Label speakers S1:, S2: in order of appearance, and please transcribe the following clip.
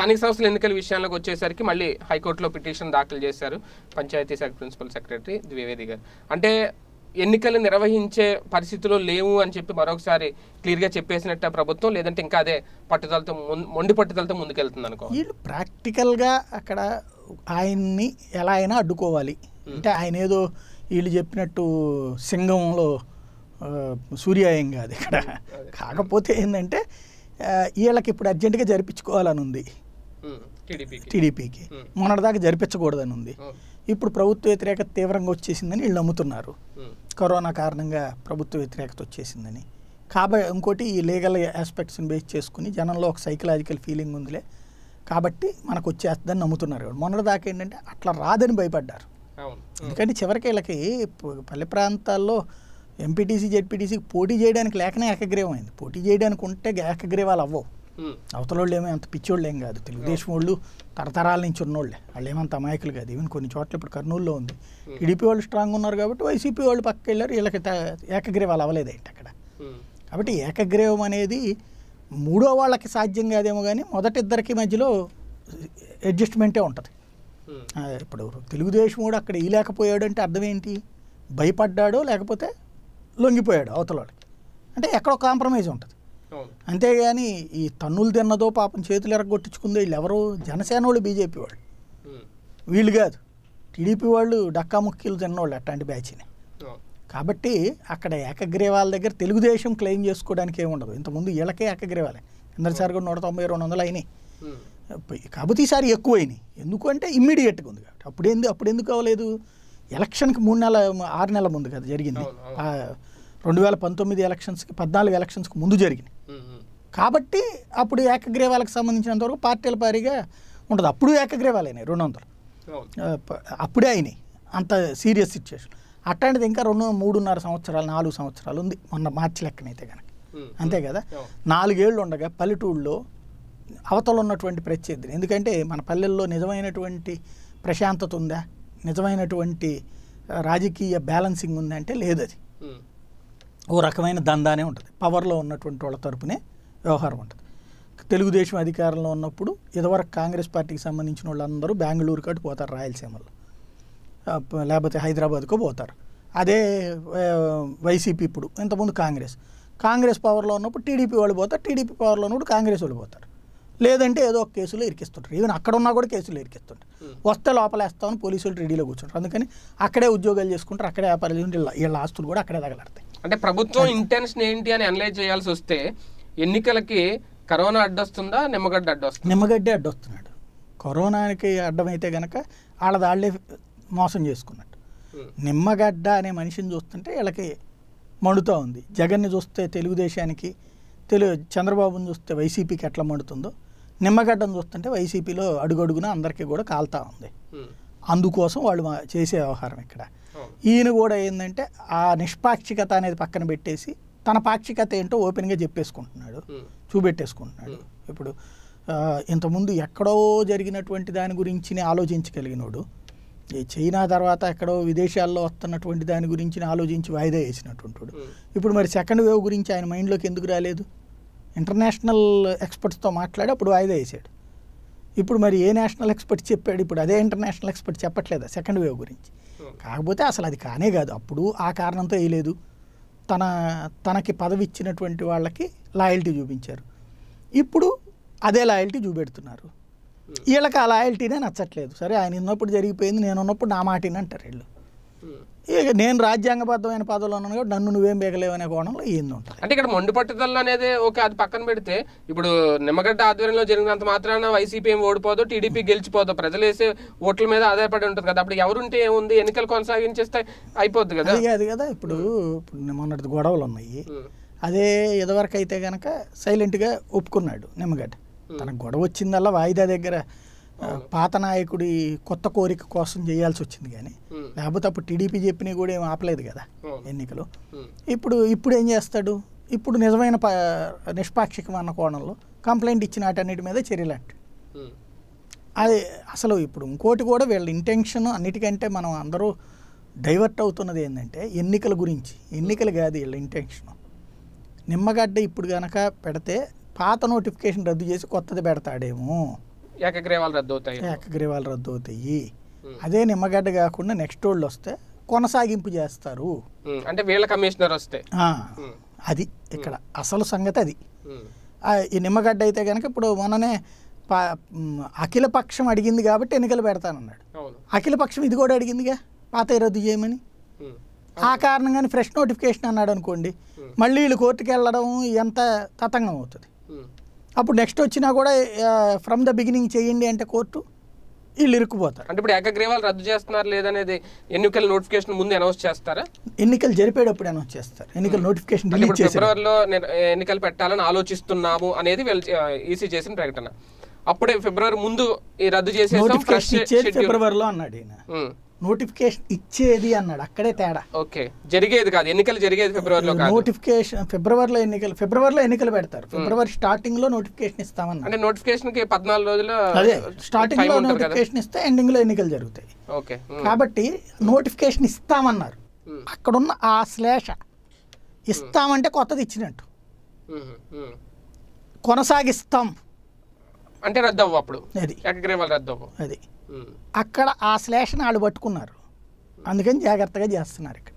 S1: స్థానిక సంస్థల ఎన్నికల విషయాలకు వచ్చేసరికి మళ్ళీ హైకోర్టులో పిటిషన్ దాఖలు చేశారు పంచాయతీ శాఖ ప్రిన్సిపల్ సెక్రటరీ ద్వివేది గారు అంటే ఎన్నికలు నిర్వహించే పరిస్థితిలో లేవు అని చెప్పి మరొకసారి క్లియర్గా చెప్పేసినట్ట ప్రభుత్వం లేదంటే ఇంకా అదే పట్టుదలతో మొండి పట్టుదలతో ముందుకెళ్తుంది అనుకో వీళ్ళు
S2: ప్రాక్టికల్గా అక్కడ ఆయన్ని ఎలా అయినా అడ్డుకోవాలి అంటే ఆయన ఏదో వీళ్ళు చెప్పినట్టు సింగంలో సూర్యాయం కాదు ఇక్కడ కాకపోతే ఏంటంటే వీళ్ళకి ఇప్పుడు అర్జెంటుగా జరిపించుకోవాలని ఉంది Hmm. టీడీపీకి hmm. మొన్నటిదాకా జరిపించకూడదని ఉంది hmm. ఇప్పుడు ప్రభుత్వ వ్యతిరేకత తీవ్రంగా వచ్చేసిందని వీళ్ళు నమ్ముతున్నారు కరోనా కారణంగా ప్రభుత్వ వ్యతిరేకత వచ్చేసిందని కాబట్టి ఇంకోటి ఈ లీగల్ ఆస్పెక్ట్స్ని బేస్ చేసుకుని జనంలో ఒక సైకలాజికల్ ఫీలింగ్ ఉందిలే కాబట్టి మనకు వచ్చేస్తుందని నమ్ముతున్నారు మొన్నటిదాకా ఏంటంటే అట్లా రాదని భయపడ్డారు ఎందుకంటే చివరికి వీళ్ళకి పల్లె ప్రాంతాల్లో ఎంపీటీసీ జెడ్పీటీసీకి పోటీ చేయడానికి లేకనే ఏకగ్రీవం అయింది పోటీ చేయడానికి ఉంటే ఏకగ్రీవాలు అవ్వవు అవతల వాళ్ళు ఏమో అంత పిచ్చోళ్ళు ఏం కాదు తెలుగుదేశం వాళ్ళు తరతరాల నుంచి ఉన్నోళ్ళే వాళ్ళు ఏమంత అమాయకులు కాదు ఈవెన్ కొన్ని చోట్ల ఇప్పుడు కర్నూలులో ఉంది టీడీపీ వాళ్ళు స్ట్రాంగ్ ఉన్నారు కాబట్టి వైసీపీ వాళ్ళు పక్కకి వెళ్ళారు వీళ్ళకి ఏకగ్రీవాలు ఏంటి అక్కడ కాబట్టి ఏకగ్రీవం అనేది మూడో వాళ్ళకి సాధ్యం కాదేమో కానీ మొదటిద్దరికి మధ్యలో అడ్జస్ట్మెంటే ఉంటుంది ఇప్పుడు తెలుగుదేశం కూడా అక్కడ లేకపోయాడు అంటే అర్థం ఏంటి భయపడ్డాడో లేకపోతే లొంగిపోయాడు అవతల అంటే ఎక్కడో కాంప్రమైజ్ ఉంటుంది అంతేగాని ఈ తన్నులు తిన్నదో పాపం చేతులు ఎరగొట్టించుకుందో వీళ్ళు ఎవరు జనసేన వాళ్ళు బీజేపీ వాళ్ళు వీళ్ళు కాదు టీడీపీ వాళ్ళు డక్కా ముక్కీలు తిన్నవాళ్ళు అట్లాంటి బ్యాచ్ని కాబట్టి అక్కడ ఏకగ్రీవాల దగ్గర తెలుగుదేశం క్లెయిమ్ చేసుకోవడానికి ఉండదు ఇంతకుముందు వీళ్ళకే ఏకగ్రీవాలే ఇందరిసారి కూడా నూట తొంభై రెండు వందలు అయినాయి కాబట్టి ఈసారి ఎక్కువైనాయి ఎందుకంటే ఇమ్మీడియట్గా ఉంది కాబట్టి అప్పుడేంది ఎందుకు అవ్వలేదు ఎలక్షన్కి మూడు నెల ఆరు నెలల ముందు కదా జరిగింది రెండు వేల పంతొమ్మిది ఎలక్షన్స్కి పద్నాలుగు ఎలక్షన్స్కి ముందు జరిగినాయి కాబట్టి అప్పుడు ఏకగ్రీవాలకు సంబంధించినంత వరకు పార్టీల పారీగా ఉంటుంది అప్పుడు ఏకగ్రీవాలు అయినాయి రెండు వందలు అప్పుడే అయినాయి అంత సీరియస్ సిచ్యువేషన్ అట్లాంటిది ఇంకా రెండు మూడున్నర సంవత్సరాలు నాలుగు సంవత్సరాలు ఉంది మొన్న మార్చి లెక్కనైతే కనుక అంతే కదా నాలుగేళ్ళు ఉండగా పల్లెటూళ్ళలో అవతల ఉన్నటువంటి ప్రత్యర్థిని ఎందుకంటే మన పల్లెల్లో నిజమైనటువంటి ప్రశాంతత ఉందా నిజమైనటువంటి రాజకీయ బ్యాలెన్సింగ్ ఉందంటే లేదు అది ఓ రకమైన దందానే ఉంటుంది పవర్లో ఉన్నటువంటి వాళ్ళ తరపునే వ్యవహారం ఉంటుంది తెలుగుదేశం అధికారంలో ఉన్నప్పుడు ఇదివరకు కాంగ్రెస్ పార్టీకి సంబంధించిన వాళ్ళందరూ బెంగళూరు కట్టు పోతారు రాయలసీమలో లేకపోతే హైదరాబాద్కో పోతారు అదే వైసీపీ ఇప్పుడు ఇంతకుముందు కాంగ్రెస్ కాంగ్రెస్ పవర్లో ఉన్నప్పుడు టీడీపీ వాళ్ళు పోతారు టీడీపీ పవర్లో ఉన్నప్పుడు కాంగ్రెస్ వాళ్ళు పోతారు లేదంటే ఏదో ఒక కేసులో ఇరికిస్తుంటారు ఈవెన్ అక్కడ ఉన్నా కూడా కేసులు ఇరికిస్తుంటారు వస్తే లోపలేస్తామని పోలీసులు రెడీలో కూర్చుంటారు అందుకని అక్కడే ఉద్యోగాలు చేసుకుంటారు అక్కడే వ్యాపారాలు చేసుకుంటారు వీళ్ళ ఆస్తులు
S1: కూడా అక్కడే తగలడతాయి అంటే ప్రభుత్వం ఇంటెన్షన్ ఏంటి అని అనలైజ్ చేయాల్సి వస్తే ఎన్నికలకి కరోనా అడ్డొస్తుందా నిమ్మగడ్డ అడ్డొస్తుంది
S2: నిమ్మగడ్డే అడ్డొస్తున్నాడు కరోనాకి అడ్డమైతే గనక వాళ్ళ దాళ్ళే మోసం చేసుకున్నట్టు నిమ్మగడ్డ అనే మనిషిని చూస్తుంటే వీళ్ళకి మండుతూ ఉంది జగన్ని చూస్తే తెలుగుదేశానికి తెలు చంద్రబాబుని చూస్తే వైసీపీకి ఎట్లా మండుతుందో నిమ్మగడ్డను చూస్తుంటే వైసీపీలో అడుగడుగున అందరికీ కూడా కాలుతా ఉంది అందుకోసం వాళ్ళు చేసే వ్యవహారం ఇక్కడ ఈయన కూడా ఏంటంటే ఆ నిష్పాక్షికత అనేది పక్కన పెట్టేసి తన పాక్షికత ఏంటో ఓపెన్గా చెప్పేసుకుంటున్నాడు చూపెట్టేసుకుంటున్నాడు ఇప్పుడు ఇంతకుముందు ఎక్కడో జరిగినటువంటి దాని గురించి ఆలోచించగలిగినోడు ఈ చైనా తర్వాత ఎక్కడో విదేశాల్లో వస్తున్నటువంటి దాని గురించి ఆలోచించి వాయిదా వేసినటువంటి ఇప్పుడు మరి సెకండ్ వేవ్ గురించి ఆయన మైండ్లోకి ఎందుకు రాలేదు ఇంటర్నేషనల్ ఎక్స్పర్ట్స్తో మాట్లాడి అప్పుడు వాయిదా వేసాడు ఇప్పుడు మరి ఏ నేషనల్ ఎక్స్పర్ట్ చెప్పాడు ఇప్పుడు అదే ఇంటర్నేషనల్ ఎక్స్పర్ట్ చెప్పట్లేదా సెకండ్ వేవ్ గురించి కాకపోతే అసలు అది కానే కాదు అప్పుడు ఆ కారణంతో వేయలేదు తన తనకి పదవి ఇచ్చినటువంటి వాళ్ళకి లాయల్టీ చూపించారు ఇప్పుడు అదే లాయల్టీ చూపెడుతున్నారు వీళ్ళకి ఆ లాయల్టీనే నచ్చట్లేదు సరే ఆయన ఉన్నప్పుడు జరిగిపోయింది నేను ఉన్నప్పుడు నా మాటని అంటారు వీళ్ళు ఇక నేను రాజ్యాంగబద్ధమైన పదవులు ఉన్నాను కాబట్టి నన్ను నువ్వేం బేకలేవు అనే కోణంలో ఏంది ఉంటాయి
S1: అంటే ఇక్కడ మొండి పట్టుదల అనేది ఓకే అది పక్కన పెడితే ఇప్పుడు నిమ్మగడ్డ ఆధ్వర్యంలో జరిగినంత మాత్రాన వైసీపీ ఏం ఓడిపోదు టీడీపీ గెలిచిపోదు ప్రజలు వేసే ఓట్ల మీద ఆధారపడి ఉంటుంది కదా అప్పుడు ఎవరుంటే ఏముంది ఎన్నికలు కొనసాగించేస్తే అయిపోద్ది కదా అది కదా ఇప్పుడు
S2: మొన్నటి గొడవలు ఉన్నాయి అదే ఇదివరకు అయితే కనుక సైలెంట్గా ఒప్పుకున్నాడు నిమ్మగడ్డ తనకు గొడవ వచ్చిందల్లా వాయిదా దగ్గర పాత నాయకుడి కొత్త కోరిక కోసం చేయాల్సి వచ్చింది కానీ లేకపోతే అప్పుడు టీడీపీ చెప్పినా కూడా ఏం ఆపలేదు కదా ఎన్నికలు ఇప్పుడు ఇప్పుడు ఏం చేస్తాడు ఇప్పుడు నిజమైన నిష్పాక్షికమైన కోణంలో కంప్లైంట్ ఇచ్చిన వాటన్నిటి మీద చర్యలు అంట అది అసలు ఇప్పుడు ఇంకోటి కూడా వీళ్ళ ఇంటెన్షన్ అన్నిటికంటే మనం అందరూ డైవర్ట్ అవుతున్నది ఏంటంటే ఎన్నికల గురించి ఎన్నికలు కాదు వీళ్ళ ఇంటెన్షన్ నిమ్మగడ్డ ఇప్పుడు కనుక పెడితే పాత నోటిఫికేషన్ రద్దు చేసి కొత్తది పెడతాడేమో
S1: ఏకగ్రీవాలు రద్దు అవుతాయి
S2: ఏకగ్రీవాలు రద్దు అవుతాయి అదే నిమ్మగడ్డ కాకుండా నెక్స్ట్ వాళ్ళు వస్తే కొనసాగింపు చేస్తారు
S1: అంటే వీళ్ళ కమిషనర్ వస్తే
S2: అది ఇక్కడ అసలు సంగతి అది ఈ నిమ్మగడ్డ అయితే కనుక ఇప్పుడు మననే అఖిల పక్షం అడిగింది కాబట్టి ఎన్నికలు పెడతానన్నాడు అఖిల పక్షం ఇది కూడా అడిగిందిగా పాత రద్దు చేయమని ఆ కారణంగానే ఫ్రెష్ నోటిఫికేషన్ అన్నాడు అనుకోండి మళ్ళీ వీళ్ళు కోర్టుకు వెళ్ళడం ఎంత తతంగం అవుతుంది అప్పుడు నెక్స్ట్ వచ్చినా కూడా ఫ్రమ్ ద బిగినింగ్ చేయండి అంటే కోర్టు వీళ్ళు ఇరుక్కుపోతారు
S1: అంటే ఇప్పుడు ఏకగ్రీవాలు రద్దు చేస్తున్నారు లేదనేది ఎన్నికల నోటిఫికేషన్ ముందు అనౌన్స్ చేస్తారా
S2: ఎన్నికలు జరిపేటప్పుడు అనౌన్స్ చేస్తారు ఎన్నికల నోటిఫికేషన్ రిలీజ్ ఫిబ్రవరిలో
S1: ఎన్నికలు పెట్టాలని ఆలోచిస్తున్నాము అనేది ఈసీ చేసిన ప్రకటన అప్పుడే ఫిబ్రవరి ముందు ఈ రద్దు చేసే ఫిబ్రవరిలో
S2: అన్నాడు నోటిఫికేషన్ ఇచ్చేది అన్నాడు అక్కడే తేడా
S1: ఓకే జరిగేది కాదు ఎన్నికలు జరిగేది ఫిబ్రవరిలో
S2: నోటిఫికేషన్ ఫిబ్రవరిలో ఎన్నికలు ఫిబ్రవరిలో ఎన్నికలు పెడతారు ఫిబ్రవరి స్టార్టింగ్ లో నోటిఫికేషన్ ఇస్తామన్నా అంటే
S1: నోటిఫికేషన్ కి పద్నాలుగు రోజులు అదే స్టార్టింగ్ లో నోటిఫికేషన్
S2: ఇస్తే ఎండింగ్ లో ఎన్నికలు జరుగుతాయి
S1: ఓకే కాబట్టి
S2: నోటిఫికేషన్ ఇస్తామన్నారు అక్కడున్న ఆ శ్లేష ఇస్తామంటే కొత్తది ఇచ్చినట్టు కొనసాగిస్తాం
S1: అంటే అవ్వు అప్పుడు అది అగ్రేవాల్ రద్దవ్వు అది
S2: అక్కడ ఆ శ్లేషను వాళ్ళు పట్టుకున్నారు అందుకని జాగ్రత్తగా చేస్తున్నారు ఇక్కడ